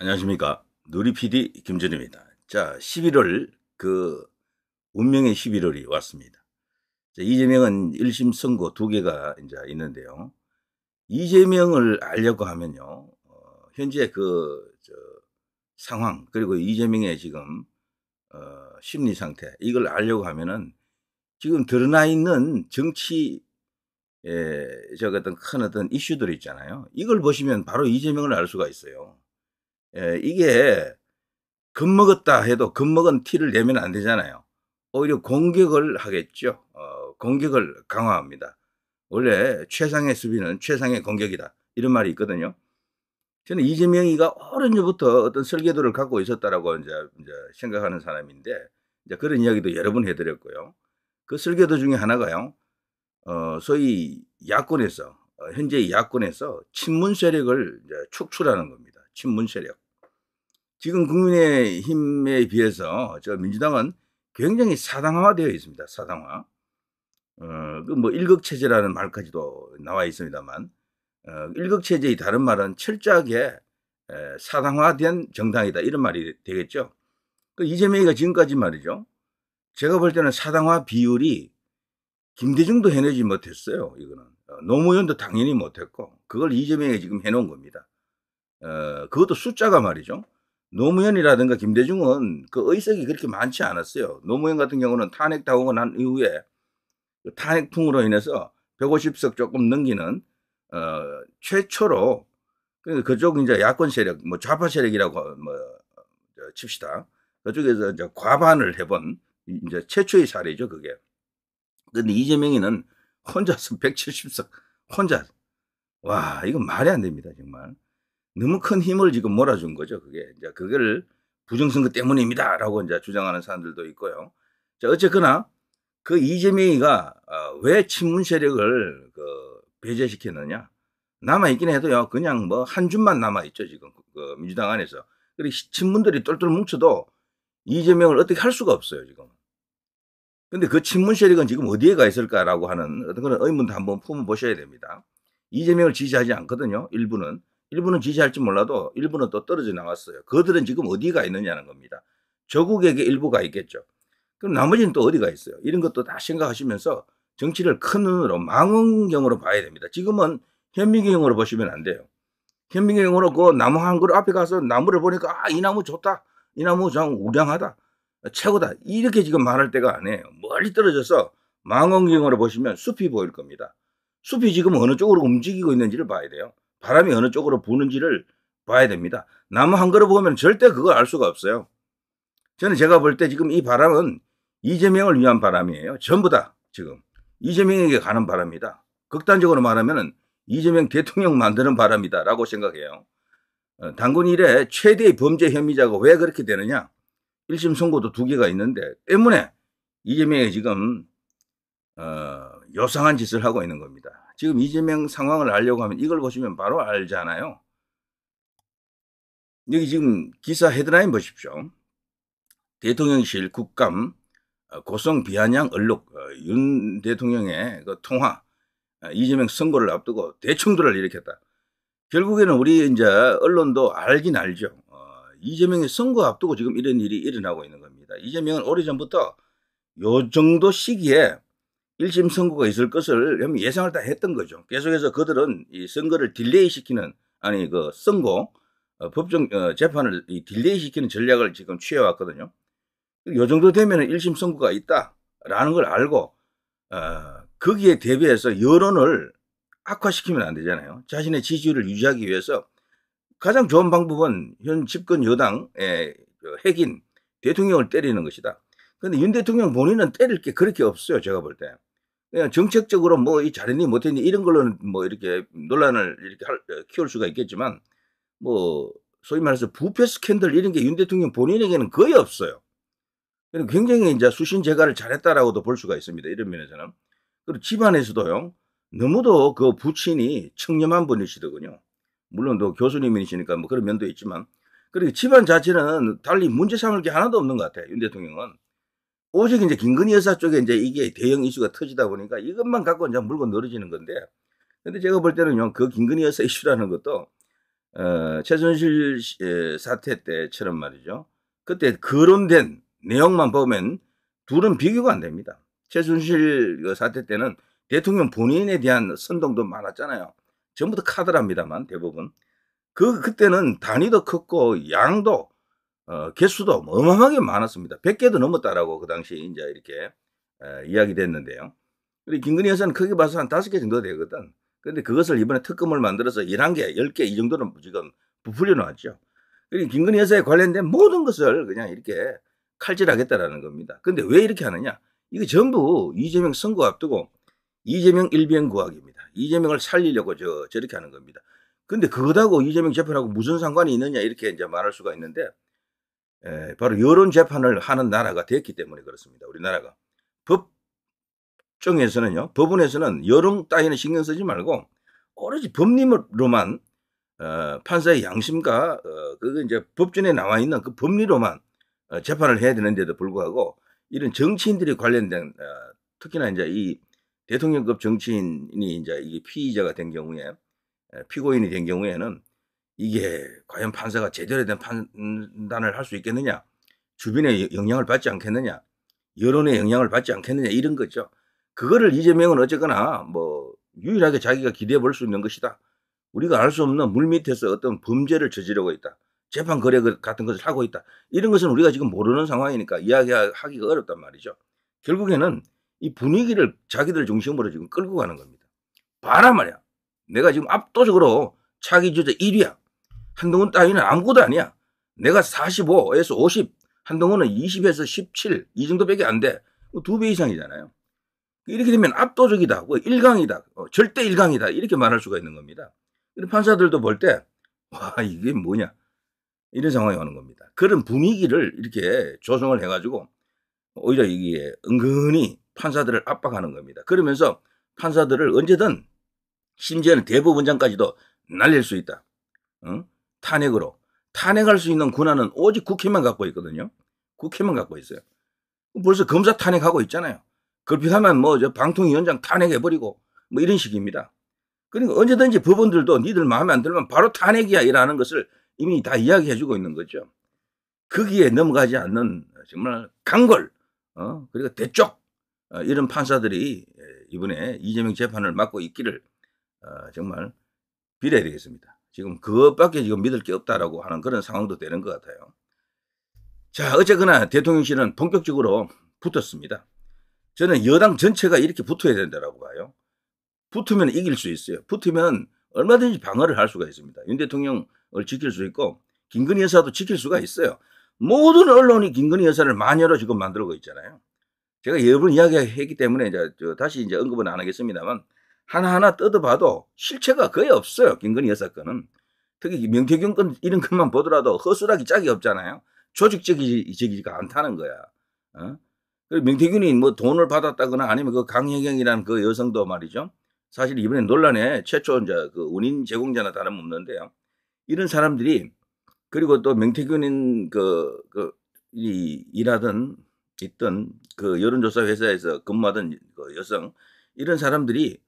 안녕하십니까. 누리PD 김준입니다. 자, 11월, 그, 운명의 11월이 왔습니다. 자, 이재명은 1심 선고 두 개가 이제 있는데요. 이재명을 알려고 하면요. 어, 현재 그, 저, 상황, 그리고 이재명의 지금, 어, 심리 상태, 이걸 알려고 하면은 지금 드러나 있는 정치, 에, 예, 저 어떤 큰 어떤 이슈들 있잖아요. 이걸 보시면 바로 이재명을 알 수가 있어요. 예, 이게 겁먹었다 해도 겁먹은 티를 내면 안 되잖아요. 오히려 공격을 하겠죠. 어, 공격을 강화합니다. 원래 최상의 수비는 최상의 공격이다. 이런 말이 있거든요. 저는 이재명이가 오랜 전부터 어떤 설계도를 갖고 있었다라고 이제, 이제 생각하는 사람인데 이제 그런 이야기도 여러 번 해드렸고요. 그 설계도 중에 하나가요. 어, 소위 야권에서 어, 현재 야권에서 친문 세력을 이제 축출하는 겁니다. 친문 세력. 지금 국민의힘에 비해서 저 민주당은 굉장히 사당화되어 있습니다. 사당화. 어, 그뭐 일극체제라는 말까지도 나와 있습니다만, 어, 일극체제의 다른 말은 철저하게 사당화된 정당이다. 이런 말이 되겠죠. 그 이재명이가 지금까지 말이죠. 제가 볼 때는 사당화 비율이 김대중도 해내지 못했어요. 이거는. 어, 노무현도 당연히 못했고, 그걸 이재명이 지금 해놓은 겁니다. 어, 그것도 숫자가 말이죠. 노무현이라든가 김대중은 그 의석이 그렇게 많지 않았어요. 노무현 같은 경우는 탄핵 당하고 난 이후에 그 탄핵통으로 인해서 150석 조금 넘기는 어, 최초로 그, 그쪽 이제 야권 세력, 뭐 좌파 세력이라고 뭐 칩시다. 그쪽에서 이제 과반을 해본 이제 최초의 사례죠, 그게. 근데 이재명이는 혼자서 170석, 혼자. 와, 이건 말이 안 됩니다, 정말. 너무 큰 힘을 지금 몰아준 거죠. 그게 이제 그걸 부정선거 때문입니다라고 이제 주장하는 사람들도 있고요. 자, 어쨌거나 그 이재명이가 어, 왜 친문 세력을 그 배제시켰느냐 남아 있긴 해도요. 그냥 뭐 한 줌만 남아 있죠 지금 그, 그 민주당 안에서. 그리고 친문들이 똘똘 뭉쳐도 이재명을 어떻게 할 수가 없어요 지금. 근데 그 친문 세력은 지금 어디에 가 있을까라고 하는 어떤 그런 의문도 한번 품어 보셔야 됩니다. 이재명을 지지하지 않거든요. 일부는. 일부는 지지할지 몰라도 일부는 또 떨어져 나갔어요. 그들은 지금 어디가 있느냐는 겁니다. 저국에게 일부가 있겠죠. 그럼 나머지는 또 어디가 있어요? 이런 것도 다 생각하시면서 정치를 큰 눈으로 망원경으로 봐야 됩니다. 지금은 현미경으로 보시면 안 돼요. 현미경으로 그 나무 한 그루 앞에 가서 나무를 보니까 아, 이 나무 좋다. 이 나무 참 우량하다. 최고다. 이렇게 지금 말할 때가 아니에요. 멀리 떨어져서 망원경으로 보시면 숲이 보일 겁니다. 숲이 지금 어느 쪽으로 움직이고 있는지를 봐야 돼요. 바람이 어느 쪽으로 부는지를 봐야 됩니다. 나무 한 그루 보면 절대 그걸 알 수가 없어요. 저는 제가 볼 때 지금 이 바람은 이재명을 위한 바람이에요. 전부 다 지금 이재명에게 가는 바람이다. 극단적으로 말하면은 이재명 대통령 만드는 바람이다라고 생각해요. 어, 당군 일에 최대의 범죄 혐의자가 왜 그렇게 되느냐? 1심 선고도 두 개가 있는데 때문에 이재명이 지금 어, 요상한 짓을 하고 있는 겁니다. 지금 이재명 상황을 알려고 하면 이걸 보시면 바로 알잖아요. 여기 지금 기사 헤드라인 보십시오. 대통령실 국감 어, 고성 비아냥 얼룩 어, 윤 대통령의 그 통화 어, 이재명 선거를 앞두고 대충돌을 일으켰다. 결국에는 우리 이제 언론도 알긴 알죠. 이재명의 선거 앞두고 지금 이런 일이 일어나고 있는 겁니다. 이재명은 오래전부터 요 정도 시기에 1심 선고가 있을 것을 예상을 다 했던 거죠. 계속해서 그들은 이 선거를 딜레이 시키는 아니 그 선거 어, 법정 어, 재판을 이 딜레이 시키는 전략을 지금 취해 왔거든요. 요 정도 되면 1심 선고가 있다라는 걸 알고 어, 거기에 대비해서 여론을 악화시키면 안 되잖아요. 자신의 지지율을 유지하기 위해서 가장 좋은 방법은 현 집권 여당의 그 핵인 대통령을 때리는 것이다. 근데윤 대통령 본인은 때릴 게 그렇게 없어요. 제가 볼 때. 정책적으로 뭐이 잘했니 못했니 이런 걸로는 뭐 이렇게 논란을 이렇게 할, 어, 키울 수가 있겠지만 뭐 소위 말해서 부패 스캔들 이런 게 윤 대통령 본인에게는 거의 없어요. 굉장히 이제 수신 제가를 잘했다라고도 볼 수가 있습니다. 이런 면에서는. 그리고 집안에서도요. 너무도 그 부친이 청렴한 분이시더군요. 물론 또 교수님이시니까 뭐 그런 면도 있지만 그리고 집안 자체는 달리 문제 삼을 게 하나도 없는 것 같아요. 윤 대통령은. 오직 이제 김건희 여사 쪽에 이제 이게 대형 이슈가 터지다 보니까 이것만 갖고 이제 물고 늘어지는 건데. 근데 제가 볼 때는요, 그 김건희 여사 이슈라는 것도, 어, 최순실 사태 때처럼 말이죠. 그때 거론된 내용만 보면 둘은 비교가 안 됩니다. 최순실 그 사태 때는 대통령 본인에 대한 선동도 많았잖아요. 전부 다 카드랍니다만, 대부분. 그, 그때는 단위도 컸고, 양도 어, 개수도 어마어마하게 많았습니다. 100개도 넘었다라고 그 당시 에 이제 이렇게 어, 이야기 됐는데요. 그리고 김근희 여사는 크게 봐서 한 5개 정도 되거든. 근데 그것을 이번에 특검을 만들어서 11개, 10개 이 정도는 지금 부풀려 놓았죠 그리고 김근희 여사에 관련된 모든 것을 그냥 이렇게 칼질하겠다라는 겁니다. 근데 왜 이렇게 하느냐? 이거 전부 이재명 선거 앞두고 이재명 일변 구하기입니다. 이재명을 살리려고 저, 저렇게 하는 겁니다. 근데 그것하고 이재명 재판하고 무슨 상관이 있느냐 이렇게 이제 말할 수가 있는데 에, 바로 여론 재판을 하는 나라가 됐기 때문에 그렇습니다. 우리나라가 법정에서는요, 법원에서는 여론 따위는 신경 쓰지 말고 오로지 법리로만 어, 판사의 양심과 어, 그거 이제 법전에 나와 있는 그 법리로만 어, 재판을 해야 되는데도 불구하고 이런 정치인들이 관련된 어, 특히나 이제 이 대통령급 정치인이 이제 이게 피의자가 된 경우에 피고인이 된 경우에는 이게 과연 판사가 제대로 된 판단을 할 수 있겠느냐, 주변의 영향을 받지 않겠느냐, 여론의 영향을 받지 않겠느냐 이런 거죠. 그거를 이재명은 어쨌거나 뭐 유일하게 자기가 기대해 볼 수 있는 것이다. 우리가 알 수 없는 물 밑에서 어떤 범죄를 저지르고 있다. 재판 거래 그 같은 것을 하고 있다. 이런 것은 우리가 지금 모르는 상황이니까 이야기하기가 어렵단 말이죠. 결국에는 이 분위기를 자기들 중심으로 지금 끌고 가는 겁니다. 봐라 말이야. 내가 지금 압도적으로 차기 주자 1위야. 한동훈 따위는 아무것도 아니야. 내가 45에서 50, 한동훈은 20에서 17, 이 정도밖에 안 돼. 두 배 이상이잖아요. 이렇게 되면 압도적이다, 1강이다 어, 절대 1강이다 이렇게 말할 수가 있는 겁니다. 판사들도 볼 때, 와, 이게 뭐냐. 이런 상황이 오는 겁니다. 그런 분위기를 이렇게 조성을 해가지고 오히려 이게 은근히 판사들을 압박하는 겁니다. 그러면서 판사들을 언제든 심지어는 대법원장까지도 날릴 수 있다. 응? 탄핵으로 탄핵할 수 있는 권한은 오직 국회만 갖고 있거든요. 국회만 갖고 있어요. 벌써 검사 탄핵하고 있잖아요. 걸핏하면 뭐저 방통위원장 탄핵해버리고 뭐 이런 식입니다. 그러니까 언제든지 법원들도 니들 마음에 안 들면 바로 탄핵이야 이라는 것을 이미 다 이야기해주고 있는 거죠. 거기에 넘어가지 않는 정말 강골 어? 그리고 대쪽 어, 이런 판사들이 예, 이번에 이재명 재판을 맡고 있기를 어, 정말 빌어야 되겠습니다. 지금 그것밖에 지금 믿을 게 없다라고 하는 그런 상황도 되는 것 같아요. 자, 어쨌거나 대통령실은 본격적으로 붙었습니다. 저는 여당 전체가 이렇게 붙어야 된다라고 봐요. 붙으면 이길 수 있어요. 붙으면 얼마든지 방어를 할 수가 있습니다. 윤 대통령을 지킬 수 있고 김건희 여사도 지킬 수가 있어요. 모든 언론이 김건희 여사를 마녀로 지금 만들고 있잖아요. 제가 여러 번 이야기했기 때문에 이제 다시 이제 언급은 안 하겠습니다만 하나하나 뜯어봐도 실체가 거의 없어요. 김건희 여사 건은. 특히 명태균 건 이런 것만 보더라도 허술하기 짝이 없잖아요. 조직적이지가 않다는 거야. 어? 그리고 명태균이 뭐 돈을 받았다거나 아니면 그 강혜경이라는 그 여성도 말이죠. 사실 이번에 논란에 최초 이제 그 운인 제공자나 다름없는데요. 이런 사람들이 그리고 또 명태균인 그, 그, 이, 일하던, 있던 그 여론조사 회사에서 근무하던 그 여성, 이런 사람들이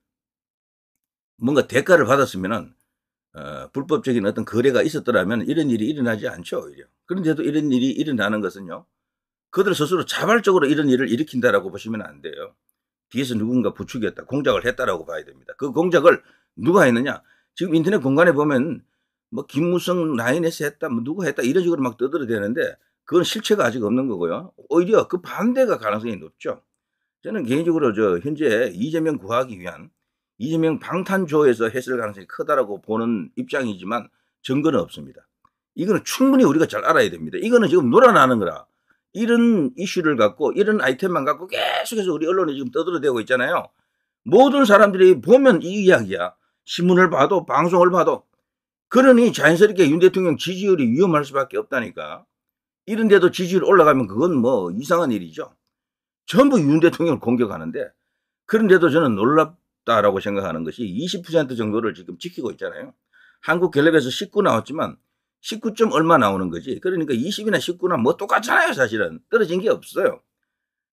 뭔가 대가를 받았으면은 어, 불법적인 어떤 거래가 있었더라면 이런 일이 일어나지 않죠 오히려. 그런데도 이런 일이 일어나는 것은요 그들 스스로 자발적으로 이런 일을 일으킨다라고 보시면 안 돼요. 뒤에서 누군가 부추겼다, 공작을 했다라고 봐야 됩니다. 그 공작을 누가 했느냐? 지금 인터넷 공간에 보면 뭐 김무성 라인에서 했다, 뭐 누구 했다 이런 식으로 막 떠들어대는데 그건 실체가 아직 없는 거고요. 오히려 그 반대가 가능성이 높죠. 저는 개인적으로 저 현재 이재명 구하기 위한 이재명 방탄조에서 했을 가능성이 크다라고 보는 입장이지만 증거는 없습니다. 이거는 충분히 우리가 잘 알아야 됩니다. 이거는 지금 놀아나는 거라. 이런 이슈를 갖고 이런 아이템만 갖고 계속해서 우리 언론이 지금 떠들어대고 있잖아요. 모든 사람들이 보면 이 이야기야. 신문을 봐도 방송을 봐도 그러니 자연스럽게 윤 대통령 지지율이 위험할 수밖에 없다니까. 이런데도 지지율 올라가면 그건 뭐 이상한 일이죠. 전부 윤 대통령을 공격하는데 그런데도 저는 놀랍 어다라고 생각하는 것이 20% 정도를 지금 지키고 있잖아요. 한국 갤럽에서 19 나왔지만 19. 점 얼마 나오는 거지. 그러니까 20이나 19나 뭐 똑같잖아요, 사실은. 떨어진 게 없어요.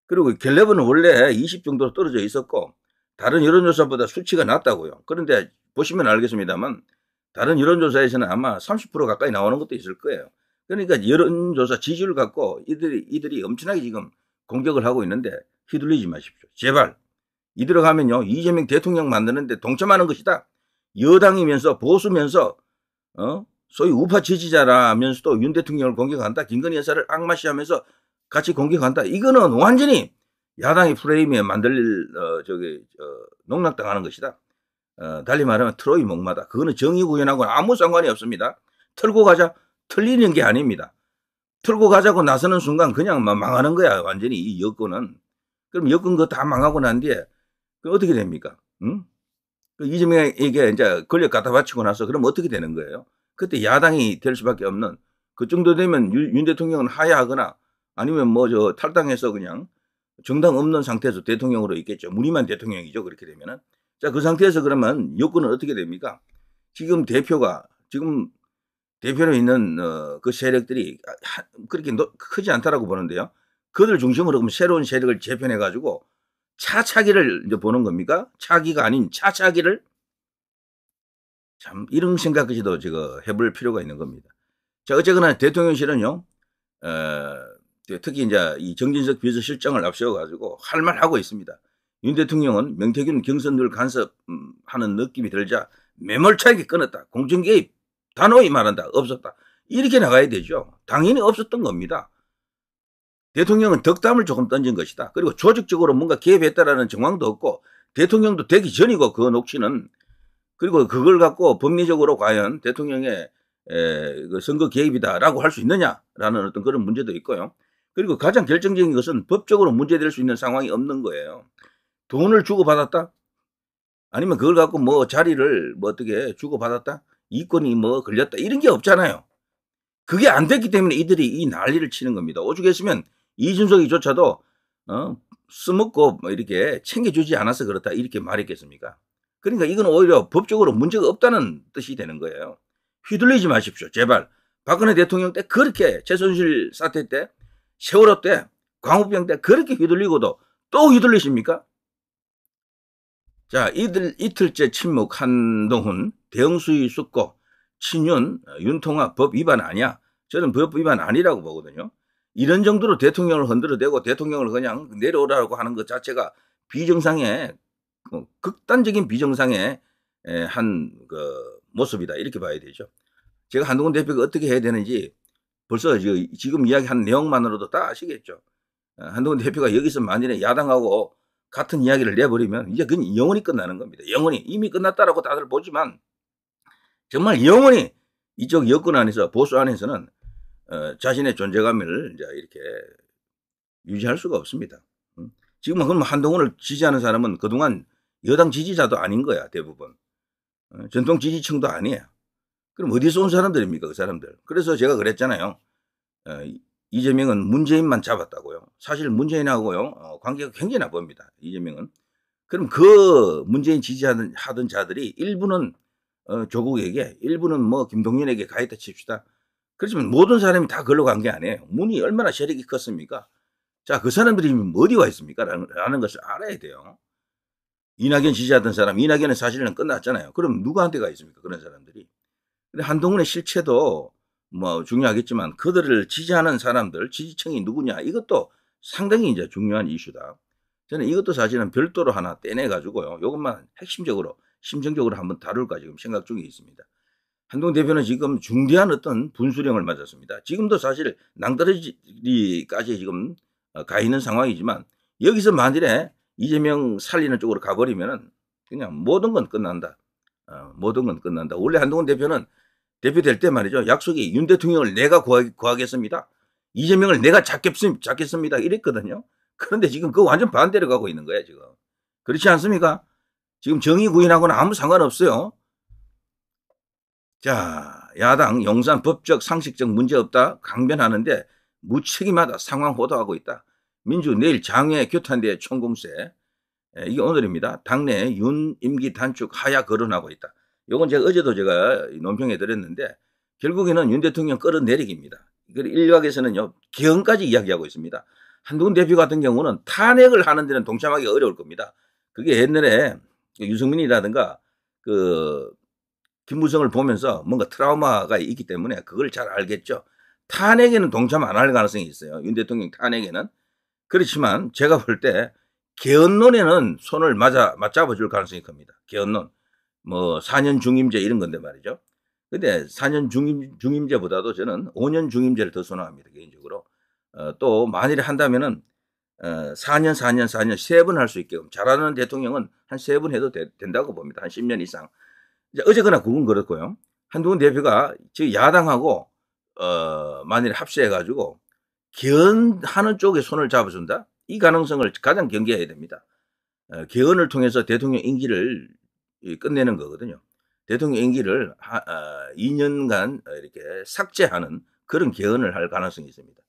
그리고 갤럽은 원래 20 정도로 떨어져 있었고 다른 여론조사보다 수치가 낮다고요. 그런데 보시면 알겠습니다만 다른 여론조사에서는 아마 30% 가까이 나오는 것도 있을 거예요. 그러니까 여론조사 지지율 갖고 이들이, 이들이 엄청나게 지금 공격을 하고 있는데 휘둘리지 마십시오. 제발 이대로 가면요 이재명 대통령 만드는데 동참하는 것이다. 여당이면서 보수면서 어? 소위 우파 지지자라면서도 윤 대통령을 공격한다. 김건희 여사를 악마시하면서 같이 공격한다. 이거는 완전히 야당의 프레임에 만들 어, 저기 어, 농락당하는 것이다. 어, 달리 말하면 트로이 목마다. 그거는 정의 구현하고는 아무 상관이 없습니다. 틀고 가자. 틀리는 게 아닙니다. 틀고 가자고 나서는 순간 그냥 망하는 거야. 완전히 이 여권은. 그럼 여권 그거 다 망하고 난 뒤에 어떻게 됩니까? 응? 그 이재명에게 이제 권력 갖다 바치고 나서 그럼 어떻게 되는 거예요? 그때 야당이 될 수밖에 없는 그 정도 되면 윤, 윤 대통령은 하야하거나 아니면 뭐 저 탈당해서 그냥 정당 없는 상태에서 대통령으로 있겠죠. 무늬만 대통령이죠. 그렇게 되면은. 자, 그 상태에서 그러면 여건은 어떻게 됩니까? 지금 대표가, 지금 대표로 있는 어, 그 세력들이 그렇게 크지 않다라고 보는데요. 그들 중심으로 그럼 새로운 세력을 재편해가지고 차차기를 이제 보는 겁니까? 차기가 아닌 차차기를? 참, 이런 생각까지도 제가 해볼 필요가 있는 겁니다. 자, 어쨌거나 대통령실은요, 어, 특히 이제 이 정진석 비서실장을 앞세워가지고 할 말 하고 있습니다. 윤 대통령은 명태균 경선들 간섭하는 음, 느낌이 들자 매몰차게 끊었다. 공정개입 단호히 말한다. 없었다. 이렇게 나가야 되죠. 당연히 없었던 겁니다. 대통령은 덕담을 조금 던진 것이다. 그리고 조직적으로 뭔가 개입했다라는 정황도 없고 대통령도 되기 전이고 그 녹취는 그리고 그걸 갖고 법리적으로 과연 대통령의 에, 그 선거 개입이다라고 할 수 있느냐라는 어떤 그런 문제도 있고요. 그리고 가장 결정적인 것은 법적으로 문제될 수 있는 상황이 없는 거예요. 돈을 주고받았다? 아니면 그걸 갖고 뭐 자리를 뭐 어떻게 주고받았다? 이권이 뭐 걸렸다? 이런 게 없잖아요. 그게 안 됐기 때문에 이들이 이 난리를 치는 겁니다. 오죽했으면 이준석이조차도 어, 쓰먹고 뭐 이렇게 챙겨주지 않아서 그렇다 이렇게 말했겠습니까? 그러니까 이건 오히려 법적으로 문제가 없다는 뜻이 되는 거예요. 휘둘리지 마십시오. 제발. 박근혜 대통령 때 그렇게 최순실 사태 때 세월호 때 광우병 때 그렇게 휘둘리고도 또 휘둘리십니까? 자, 이들, 이틀째 침묵 한동훈 대응수위 숙고 친윤 윤통합 법 위반 아니야. 저는 법 위반 아니라고 보거든요. 이런 정도로 대통령을 흔들어대고 대통령을 그냥 내려오라고 하는 것 자체가 비정상의 그 극단적인 비정상의 한그 모습이다 이렇게 봐야 되죠. 제가 한동훈 대표가 어떻게 해야 되는지 벌써 지금 이야기한 내용만으로도 다 아시겠죠. 어, 한동훈 대표가 여기서 만일에 야당하고 같은 이야기를 내버리면 이제 그건 영원히 끝나는 겁니다. 영원히 이미 끝났다라고 다들 보지만 정말 영원히 이쪽 여권 안에서 보수 안에서는 어, 자신의 존재감을 이제 이렇게 유지할 수가 없습니다. 음, 지금 그럼 한동훈을 지지하는 사람은 그동안 여당 지지자도 아닌 거야 대부분 어, 전통 지지층도 아니야. 그럼 어디서 온 사람들입니까 그 사람들? 그래서 제가 그랬잖아요. 어, 이재명은 문재인만 잡았다고요. 사실 문재인하고요 관계가 굉장히 나쁩니다. 이재명은 그럼 그 문재인 지지하던 자들이 일부는 조국에게 일부는 뭐 김동연에게 가했다 칩시다. 그렇지만 모든 사람이 다걸러간게 아니에요. 문이 얼마나 세력이 컸습니까? 자, 그 사람들이 어디 와 있습니까? 라는, 라는 것을 알아야 돼요. 이낙연 지지하던 사람, 이낙연은 사실은 끝났잖아요. 그럼 누구한테 가 있습니까? 그런 사람들이. 근데 한동훈의 실체도 뭐 중요하겠지만 그들을 지지하는 사람들, 지지층이 누구냐 이것도 상당히 이제 중요한 이슈다. 저는 이것도 사실은 별도로 하나 떼내 가지고요. 이것만 핵심적으로 심정적으로 한번 다룰까 지금 생각 중에 있습니다. 한동 대표는 지금 중대한 어떤 분수령을 맞았습니다. 지금도 사실 낭떠러지까지 지금 어, 가 있는 상황이지만 여기서 만일에 이재명 살리는 쪽으로 가버리면 그냥 모든 건 끝난다. 어, 모든 건 끝난다. 원래 한동훈 대표는 대표될 때 말이죠. 약속이 윤 대통령을 내가 구하겠습니다. 이재명을 내가 잡겠습, 잡겠습니다. 이랬거든요. 그런데 지금 그거 완전 반대로 가고 있는 거예요, 지금. 그렇지 않습니까? 지금 정의 구인하고는 아무 상관없어요. 자, 야당 용산 법적 상식적 문제 없다 강변하는데 무책임하다 상황 호도하고 있다. 민주 내일 장외 교탄대의 총공세. 예, 이게 오늘입니다. 당내 윤 임기 단축 하야 거론하고 있다. 요건 제가 어제도 제가 논평해 드렸는데 결국에는 윤 대통령 끌어내리기입니다. 그리고 일각에서는요 기원까지 이야기하고 있습니다. 한동훈 대표 같은 경우는 탄핵을 하는 데는 동참하기 어려울 겁니다. 그게 옛날에 그 유승민이라든가 그 김무성을 보면서 뭔가 트라우마가 있기 때문에 그걸 잘 알겠죠. 탄핵에는 동참 안 할 가능성이 있어요. 윤 대통령 탄핵에는. 그렇지만 제가 볼 때 개헌론에는 손을 맞아, 맞잡아 줄 가능성이 큽니다. 개헌론. 뭐 4년 중임제 이런 건데 말이죠. 근데 4년 중임, 중임제보다도 저는 5년 중임제를 더 선호합니다. 개인적으로. 어, 또 만일에 한다면은 어, 4년, 4년, 4년 3번할 수 있게끔 잘하는 대통령은 한3번 해도 되, 된다고 봅니다. 한 10년 이상. 어제거나 그건 그렇고요. 한두근 대표가 지금 야당하고 어, 만일 합세해가지고 개헌하는 쪽에 손을 잡아준다? 이 가능성을 가장 경계해야 됩니다. 어, 개헌을 통해서 대통령 임기를 끝내는 거거든요. 대통령 임기를 어, 2년간 이렇게 삭제하는 그런 개헌을 할 가능성이 있습니다.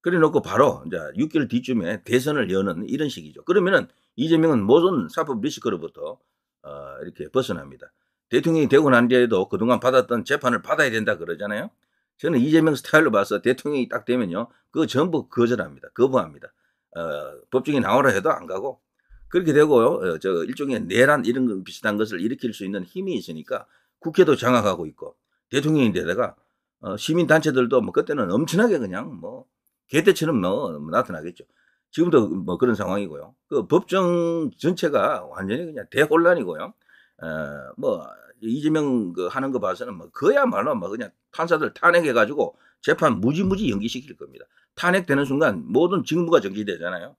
그래 놓고 바로 이제 6개월 뒤쯤에 대선을 여는 이런 식이죠. 그러면은 이재명은 모든 사법 리스크로부터 어, 이렇게 벗어납니다. 대통령이 되고 난 뒤에도 그동안 받았던 재판을 받아야 된다 그러잖아요. 저는 이재명 스타일로 봐서 대통령이 딱 되면요. 그 전부 거절합니다. 거부합니다. 어, 법정에 나오라 해도 안 가고 그렇게 되고요. 어, 저 일종의 내란 이런 비슷한 것을 일으킬 수 있는 힘이 있으니까 국회도 장악하고 있고 대통령이 되다가 어, 시민단체들도 뭐 그때는 엄청나게 그냥 뭐 개떼처럼 뭐, 뭐 나타나겠죠. 지금도 뭐 그런 상황이고요. 그 법정 전체가 완전히 그냥 대혼란이고요. 어, 뭐 이재명 그 하는 거 봐서는 뭐 그야말로 뭐 그냥 판사들 탄핵해 가지고 재판 무지무지 연기시킬 겁니다. 탄핵되는 순간 모든 직무가 정지되잖아요.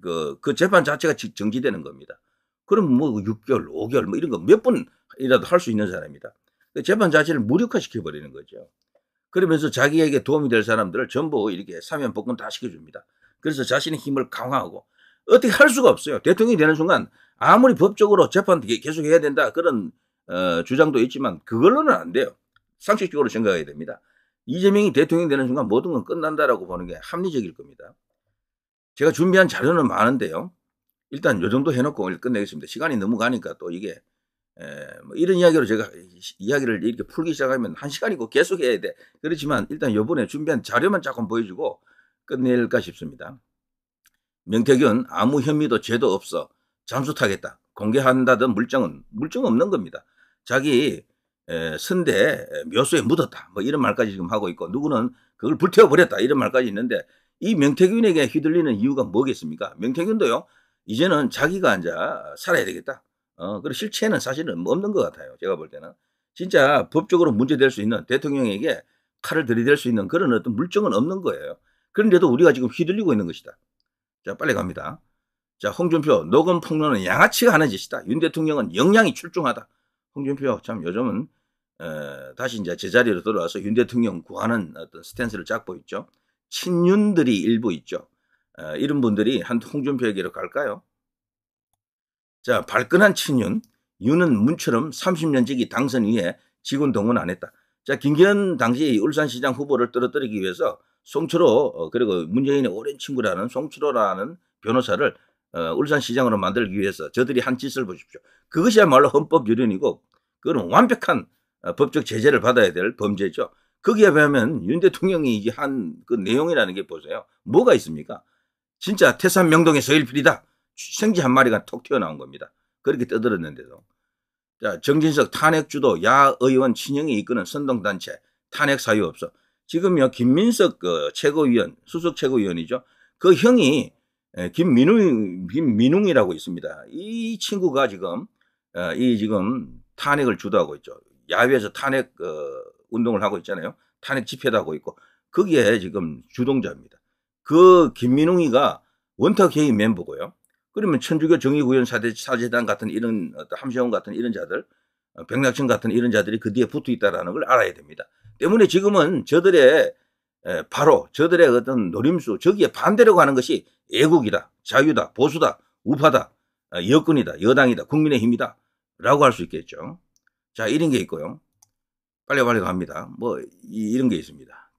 그, 그 재판 자체가 정지되는 겁니다. 그럼 뭐 6개월, 5개월 뭐 이런 거 몇 분이라도 할 수 있는 사람입니다그 재판 자체를 무력화시켜 버리는 거죠. 그러면서 자기에게 도움이 될 사람들을 전부 이렇게 사면 복권 다 시켜줍니다. 그래서 자신의 힘을 강화하고 어떻게 할 수가 없어요. 대통령이 되는 순간 아무리 법적으로 재판 계속 해야 된다 그런 어, 주장도 있지만 그걸로는 안 돼요. 상식적으로 생각해야 됩니다. 이재명이 대통령 이 되는 순간 모든 건 끝난다라고 보는 게 합리적일 겁니다. 제가 준비한 자료는 많은데요. 일단 요 정도 해놓고 오늘 끝내겠습니다. 시간이 너무 가니까 또 이게 에, 뭐 이런 이야기로 제가 이야기를 이렇게 풀기 시작하면 한 시간이고 계속 해야 돼. 그렇지만 일단 요번에 준비한 자료만 조금 보여주고 끝낼까 싶습니다. 명태균 아무 혐의도 죄도 없어 잠수 타겠다. 공개한다던 물정은 물정 없는 겁니다. 자기 선대 묘소에 묻었다. 뭐 이런 말까지 지금 하고 있고 누구는 그걸 불태워 버렸다 이런 말까지 있는데 이 명태균에게 휘둘리는 이유가 뭐겠습니까? 명태균도요 이제는 자기가 앉아 살아야 되겠다. 어, 그리고 실체는 사실은 뭐 없는 것 같아요. 제가 볼 때는 진짜 법적으로 문제될 수 있는 대통령에게 칼을 들이댈 수 있는 그런 어떤 물정은 없는 거예요. 그런데도 우리가 지금 휘둘리고 있는 것이다. 자, 빨리 갑니다. 자, 홍준표, 녹음 폭로는 양아치가 하는 짓이다. 윤 대통령은 역량이 출중하다. 홍준표, 참 요즘은 어, 다시 이제 제자리로 돌아와서 윤 대통령 구하는 어떤 스탠스를 잡고 있죠. 친윤들이 일부 있죠. 어, 이런 분들이 한 홍준표에게로 갈까요? 자, 발끈한 친윤. 윤은 문처럼 30년 지기 당선 이에 직원 동원 안 했다. 자, 김기현 당시 울산시장 후보를 떨어뜨리기 위해서 송철호 어, 그리고 문재인의 오랜 친구라는 송철호라는 변호사를 어, 울산시장으로 만들기 위해서 저들이 한 짓을 보십시오. 그것이야말로 헌법 유린이고 그건 완벽한 어, 법적 제재를 받아야 될 범죄죠. 거기에 비하면 윤 대통령이 한그 내용이라는 게 보세요. 뭐가 있습니까? 진짜 태산 명동의 서일필이다. 생쥐 한 마리가 톡 튀어나온 겁니다. 그렇게 떠들었는데도. 자, 정진석 탄핵주도 야 의원 친형이 이끄는 선동단체 탄핵 사유 없어. 지금요 김민석 그 최고위원 수석 최고위원이죠. 그 형이 예, 김민웅 김민웅이라고 있습니다. 이 친구가 지금 어, 이 지금 탄핵을 주도하고 있죠. 야외에서 탄핵 어, 운동을 하고 있잖아요. 탄핵 집회도 하고 있고 거기에 지금 주동자입니다. 그 김민웅이가 원탁회의 멤버고요. 그러면 천주교 정의구현 사제단 같은 이런 함시원 같은 이런 자들, 어, 백낙천 같은 이런 자들이 그 뒤에 붙어 있다라는 걸 알아야 됩니다. 때문에 지금은 저들의 바로 저들의 어떤 노림수 저기에 반대로 가는 것이 애국이다 자유다 보수다 우파다 아, 여권이다 여당이다 국민의 힘이다 라고 할 수 있겠죠 자 이런 게 있고요 빨리빨리 갑니다 뭐 이, 런게 있습니다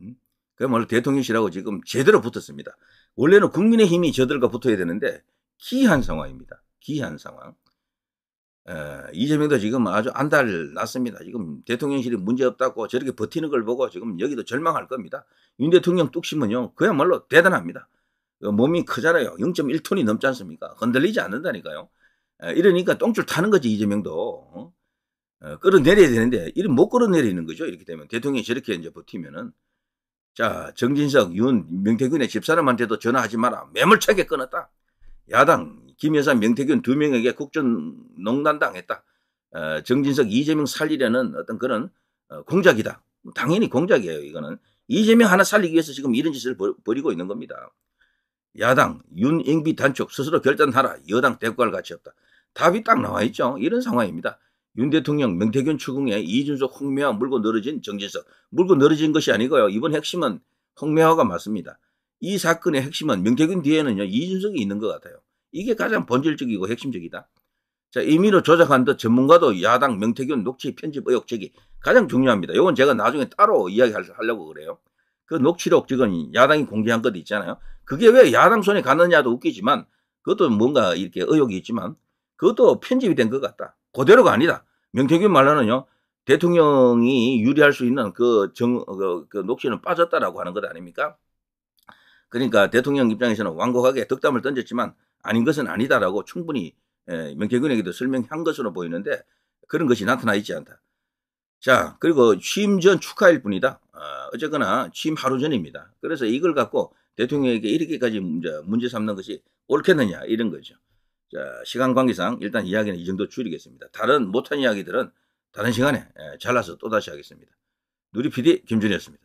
음? 그야말로 대통령실하고 지금 제대로 붙었습니다 원래는 국민의 힘이 저들과 붙어야 되는데 기이한 상황입니다 기이한 상황 예, 이재명도 지금 아주 안달 났습니다. 지금 대통령실이 문제 없다고 저렇게 버티는 걸 보고 지금 여기도 절망할 겁니다. 윤 대통령 뚝심은요, 그야말로 대단합니다. 그 몸이 크잖아요. 0.1톤이 넘지 않습니까? 흔들리지 않는다니까요. 예, 이러니까 똥줄 타는 거지, 이재명도. 어? 어, 끌어내려야 되는데, 이런 못 끌어내리는 거죠. 이렇게 되면. 대통령이 저렇게 이제 버티면은. 자, 정진석, 윤, 명태균의 집사람한테도 전화하지 마라. 매물차게 끊었다. 야당, 김여사, 명태균 두 명에게 국정농단당했다. 어, 정진석, 이재명 살리려는 어떤 그런 어, 공작이다. 당연히 공작이에요. 이거는 이재명 하나 살리기 위해서 지금 이런 짓을 벌이고 있는 겁니다. 야당 윤 i 비 단축 스스로 결단하라. 여당 대꾸할 가치 없다. 답이 딱 나와 있죠. 이런 상황입니다. 윤 대통령 명태균 추궁에 이준석 홍매화 물고 늘어진 정진석 물고 늘어진 것이 아니고요. 이번 핵심은 홍매화가 맞습니다. 이 사건의 핵심은 명태균 뒤에는요 이준석이 있는 것 같아요. 이게 가장 본질적이고 핵심적이다. 자, 임의로 조작한 듯 전문가도 야당 명태균 녹취 편집 의혹 제기 가장 중요합니다. 이건 제가 나중에 따로 이야기하려고 그래요. 그 녹취록 지금 야당이 공개한 것 있잖아요. 그게 왜 야당 손에 가느냐도 웃기지만 그것도 뭔가 이렇게 의혹이 있지만 그것도 편집이 된 것 같다. 그대로가 아니다. 명태균 말로는요. 대통령이 유리할 수 있는 그, 정, 그, 그 녹취는 빠졌다라고 하는 것 아닙니까? 그러니까 대통령 입장에서는 완곡하게 덕담을 던졌지만 아닌 것은 아니다라고 충분히 예, 명태균에게도 설명한 것으로 보이는데 그런 것이 나타나 있지 않다. 자, 그리고 취임 전 축하일 뿐이다. 아, 어, 쨌거나 취임 하루 전입니다. 그래서 이걸 갖고 대통령에게 이렇게까지 문제 삼는 것이 옳겠느냐 이런 거죠. 자, 시간 관계상 일단 이야기는 이 정도 줄이겠습니다. 다른 못한 이야기들은 다른 시간에 예, 잘라서 또다시 하겠습니다. 누리 PD 김준이었습니다.